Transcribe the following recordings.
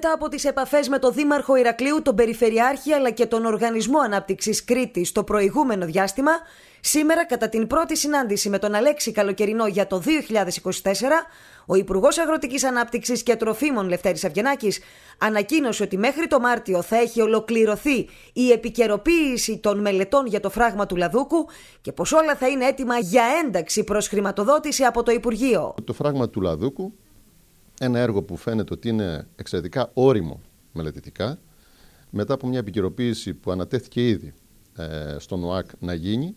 Μετά από τις επαφές με τον Δήμαρχο Ηρακλείου, τον Περιφερειάρχη αλλά και τον Οργανισμό Ανάπτυξης Κρήτη το προηγούμενο διάστημα, σήμερα κατά την πρώτη συνάντηση με τον Αλέξη Καλοκαιρινό για το 2024, ο Υπουργός Αγροτικής Ανάπτυξης και Τροφίμων Λευτέρης Αυγενάκης ανακοίνωσε ότι μέχρι το Μάρτιο θα έχει ολοκληρωθεί η επικαιροποίηση των μελετών για το φράγμα του Λαδούκου και πως όλα θα είναι έτοιμα για ένταξη προς χρηματοδότηση από το Υπουργείο. Το φράγμα του Λαδούκου ένα έργο που φαίνεται ότι είναι εξαιρετικά όριμο μελετητικά, μετά από μια επικαιροποίηση που ανατέθηκε ήδη ε, στον ΟΑΚ να γίνει,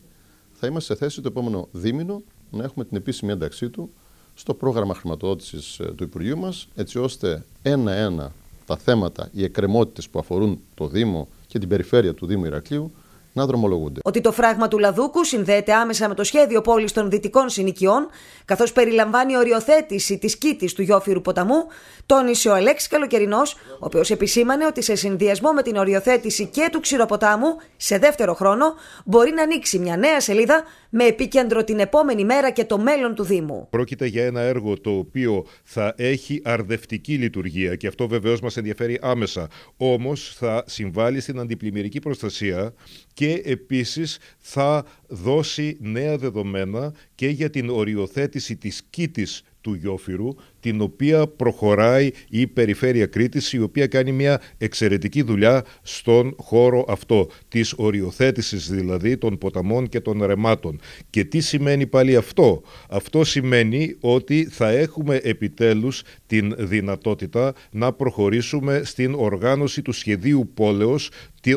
θα είμαστε σε θέση το επόμενο δίμηνο να έχουμε την επίσημη ένταξή του στο πρόγραμμα χρηματοδότησης ε, του Υπουργείου μας, έτσι ώστε ένα-ένα τα θέματα, οι εκκρεμότητες που αφορούν το Δήμο και την περιφέρεια του Δήμου Ηρακλείου να δρομολογούνται. Ότι το φράγμα του Λαδούκου συνδέεται άμεσα με το σχέδιο πόλης των Δυτικών Συνοικιών, καθώς περιλαμβάνει οριοθέτηση της κήτης του Γιώφυρου ποταμού, τόνισε ο Αλέξης Καλοκαιρινός, ο οποίος επισήμανε ότι σε συνδυασμό με την οριοθέτηση και του ξηροποτάμου, σε δεύτερο χρόνο, μπορεί να ανοίξει μια νέα σελίδα με επίκεντρο την επόμενη μέρα και το μέλλον του Δήμου. Πρόκειται για ένα έργο το οποίο θα έχει αρδευτική λειτουργία και αυτό βεβαίως μας ενδιαφέρει άμεσα. Όμως θα συμβάλλει στην αντιπλημμυρική προστασία και επίσης θα δώσει νέα δεδομένα και για την οριοθέτηση της κήτης του γιόφυρου, την οποία προχωράει η Περιφέρεια Κρήτης, η οποία κάνει μια εξαιρετική δουλειά στον χώρο αυτό, της οριοθέτησης δηλαδή των ποταμών και των ρεμάτων. Και τι σημαίνει πάλι αυτό. Αυτό σημαίνει ότι θα έχουμε επιτέλους την δυνατότητα να προχωρήσουμε στην οργάνωση του σχεδίου πόλεως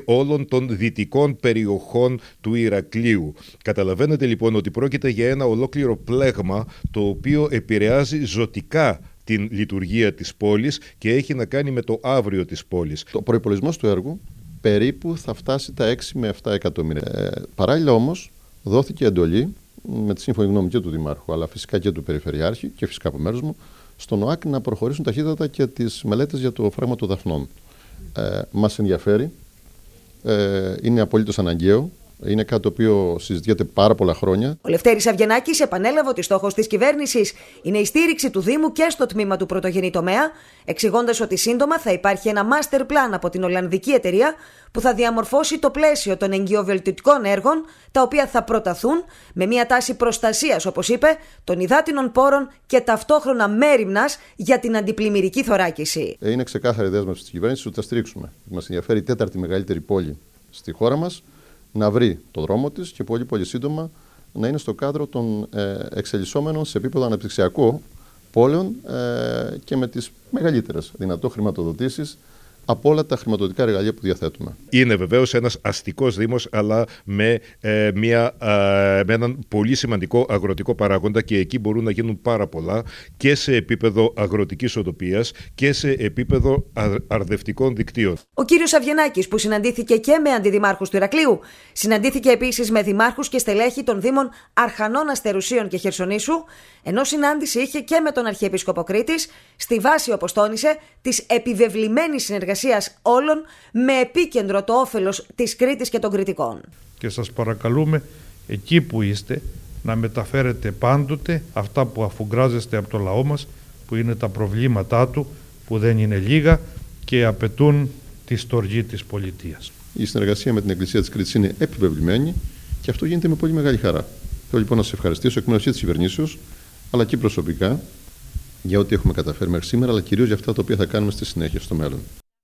όλων των δυτικών περιοχών του Ηρακλείου. Καταλαβαίνετε λοιπόν ότι πρόκειται για ένα ολόκληρο πλέγμα το οποίο επηρεάζει ζωτικά την λειτουργία της πόλης και έχει να κάνει με το αύριο της πόλης. Το προπολογισμό του έργου περίπου θα φτάσει τα 6 με 7 εκατομμύρια. Ε, παράλληλα όμως δόθηκε εντολή με τη σύμφωνη γνώμη και του Δημάρχου αλλά φυσικά και του Περιφερειάρχη και φυσικά από μέρους μου στον ΟΑΚ να προχωρήσουν ταχύτατα και τις μελέτες για το φράγμα των δαφνών. Ε, μας ενδιαφέρει, ε, είναι απολύτως αναγκαίο είναι κάτι το οποίο συζητιέται πάρα πολλά χρόνια. Ο Λευτέρης Αυγενάκης επανέλαβε ότι στόχος της κυβέρνησης είναι η στήριξη του Δήμου και στο τμήμα του πρωτογενή τομέα, εξηγώντας ότι σύντομα θα υπάρχει ένα master plan από την Ολλανδική εταιρεία που θα διαμορφώσει το πλαίσιο των εγκυοβελτιωτικών έργων, τα οποία θα προταθούν με μια τάση προστασίας, όπως είπε, των υδάτινων πόρων και ταυτόχρονα μέρημνας για την αντιπλημμυρική θωράκιση. Ε, είναι ξεκάθαρη δέσμευση της κυβέρνησης ότι θα στηρίξουμε. Μας ενδιαφέρει η τέταρτη μεγαλύτερη πόλη στη χώρα μας να βρει το δρόμο της και πολύ πολύ σύντομα να είναι στο κάδρο των ε, εξελισσόμενων σε επίπεδο αναπτυξιακού πόλεων ε, και με τις μεγαλύτερες δυνατό χρηματοδοτήσεις από όλα τα χρηματοδοτικά εργαλεία που διαθέτουμε. Είναι βεβαίως ένας αστικός Δήμος, αλλά με, ε, μια, ε, με έναν πολύ σημαντικό αγροτικό παράγοντα και εκεί μπορούν να γίνουν πάρα πολλά και σε επίπεδο αγροτικής οτοπίας και σε επίπεδο αρδευτικών δικτύων. Ο κύριος Αυγενάκη, που συναντήθηκε και με αντιδημάρχους του Ηρακλείου, συναντήθηκε επίσης με δημάρχους και στελέχη των Δήμων Αρχανών Αστερουσίων και Χερσονήσου, ενώ συνάντηση είχε και με τον Αρχιεπίσκοπο Κρήτη, στη βάση, όπως τόνισε, της επιβεβλημένης συνεργασίας συνεργασία όλων με επίκεντρο το όφελος της Κρήτης και των Κρητικών. Και σας παρακαλούμε εκεί που είστε να μεταφέρετε πάντοτε αυτά που αφουγκράζεστε από το λαό μας, που είναι τα προβλήματά του, που δεν είναι λίγα και απαιτούν τη στοργή της πολιτείας. Η συνεργασία με την Εκκλησία της Κρήτης είναι επιβεβλημένη και αυτό γίνεται με πολύ μεγάλη χαρά. Θέλω λοιπόν να σας ευχαριστήσω εκ μέρους της κυβερνήσεως, αλλά και προσωπικά για ό,τι έχουμε καταφέρει μέχρι σήμερα, αλλά κυρίως για αυτά τα οποία θα κάνουμε στη συνέχεια, στο μέλλον.